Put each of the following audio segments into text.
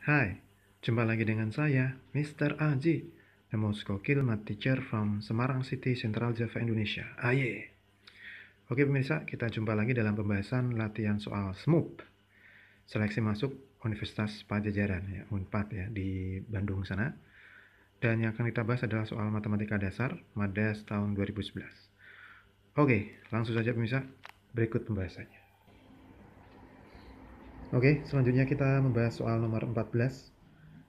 Hai, jumpa lagi dengan saya, Mr. Aji, the most kokil math teacher from Semarang City, Central Java, Indonesia. Aye. Ah, Oke pemirsa, kita jumpa lagi dalam pembahasan latihan soal SMUP. Seleksi masuk Universitas Pajajaran, ya, UNPAD ya, di Bandung sana. Dan yang akan kita bahas adalah soal matematika dasar, MADAS tahun 2011. Oke, langsung saja pemirsa, berikut pembahasannya. Oke, selanjutnya kita membahas soal nomor 14,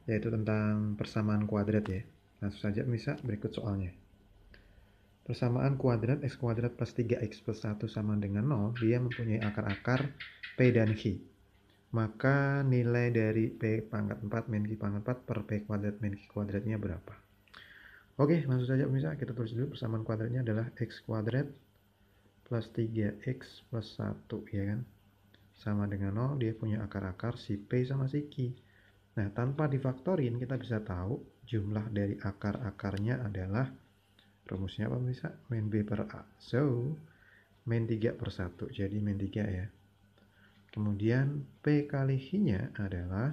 yaitu tentang persamaan kuadrat ya. Langsung saja bisa berikut soalnya. Persamaan kuadrat x kuadrat plus 3x plus 1 sama dengan 0, dia mempunyai akar-akar P dan Q. Maka nilai dari P pangkat 4 min Q pangkat 4 per P kuadrat min Q kuadratnya berapa? Oke, langsung saja misa. kita tulis dulu persamaan kuadratnya adalah x kuadrat plus 3x plus 1 ya kan sama dengan 0, dia punya akar-akar si P sama si Q. Nah, tanpa difaktorin kita bisa tahu jumlah dari akar-akarnya adalah rumusnya apa bisa? Min B per A. So, min 3 per 1, jadi min 3 ya. Kemudian P kali H-nya adalah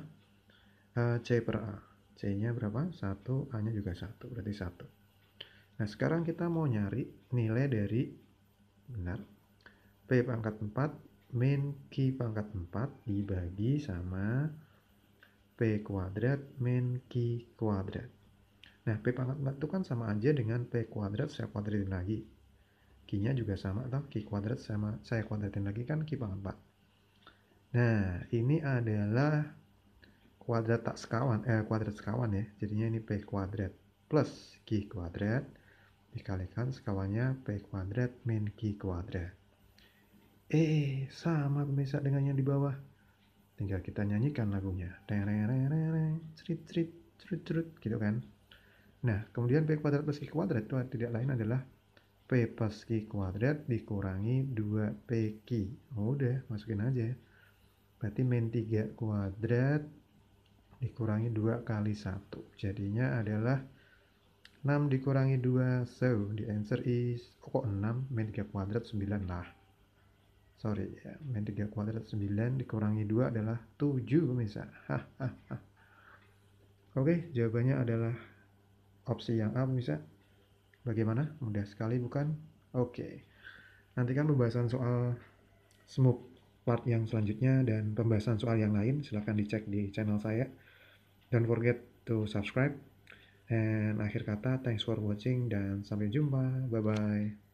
eh, C per A. C-nya berapa? 1, A-nya juga 1, berarti 1. Nah, sekarang kita mau nyari nilai dari, benar, P pangkat 4 min Q pangkat 4 dibagi sama P kuadrat min Q kuadrat. Nah, P pangkat 4 itu kan sama aja dengan P kuadrat saya kuadratin lagi. Q-nya juga sama atau Q kuadrat sama saya kuadratin lagi kan Q pangkat 4. Nah, ini adalah kuadrat tak sekawan, eh kuadrat sekawan ya. Jadinya ini P kuadrat plus Q kuadrat dikalikan sekawannya P kuadrat min Q kuadrat. Eh, sama pemirsa dengan yang di bawah. Tinggal kita nyanyikan lagunya. Cerit, cerit, cerit, cerit, gitu kan. Nah, kemudian P kuadrat plus Q kuadrat itu tidak lain adalah P plus Q kuadrat dikurangi 2 p Q. udah, masukin aja. Berarti min 3 kuadrat dikurangi 2 kali 1. Jadinya adalah 6 dikurangi 2. So, the answer is, oh, kok 6? Min 3 kuadrat 9 lah sorry ya, main 3 kuadrat 9 dikurangi 2 adalah 7 pemirsa. Oke, jawabannya adalah opsi yang A pemirsa. Bagaimana? Mudah sekali bukan? Oke. Nantikan pembahasan soal smooth part yang selanjutnya dan pembahasan soal yang lain silahkan dicek di channel saya. dan forget to subscribe. And akhir kata, thanks for watching dan sampai jumpa. Bye-bye.